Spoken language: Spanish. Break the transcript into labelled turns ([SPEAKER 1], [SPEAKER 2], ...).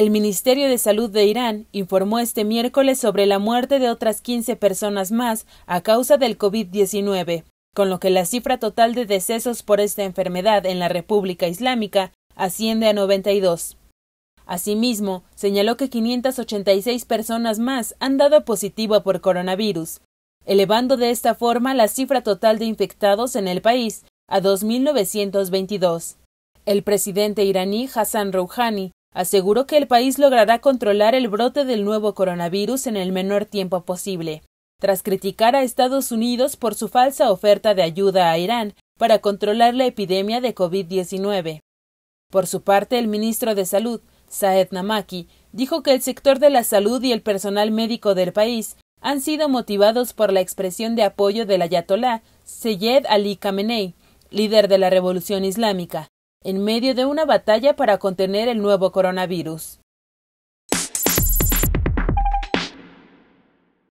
[SPEAKER 1] El Ministerio de Salud de Irán informó este miércoles sobre la muerte de otras 15 personas más a causa del COVID-19, con lo que la cifra total de decesos por esta enfermedad en la República Islámica asciende a 92. Asimismo, señaló que 586 personas más han dado positivo por coronavirus, elevando de esta forma la cifra total de infectados en el país a 2.922. El presidente iraní Hassan Rouhani aseguró que el país logrará controlar el brote del nuevo coronavirus en el menor tiempo posible, tras criticar a Estados Unidos por su falsa oferta de ayuda a Irán para controlar la epidemia de COVID-19. Por su parte, el ministro de Salud, Saed Namaki, dijo que el sector de la salud y el personal médico del país han sido motivados por la expresión de apoyo del ayatolá Seyed Ali Khamenei, líder de la revolución islámica, en medio de una batalla para contener el nuevo coronavirus.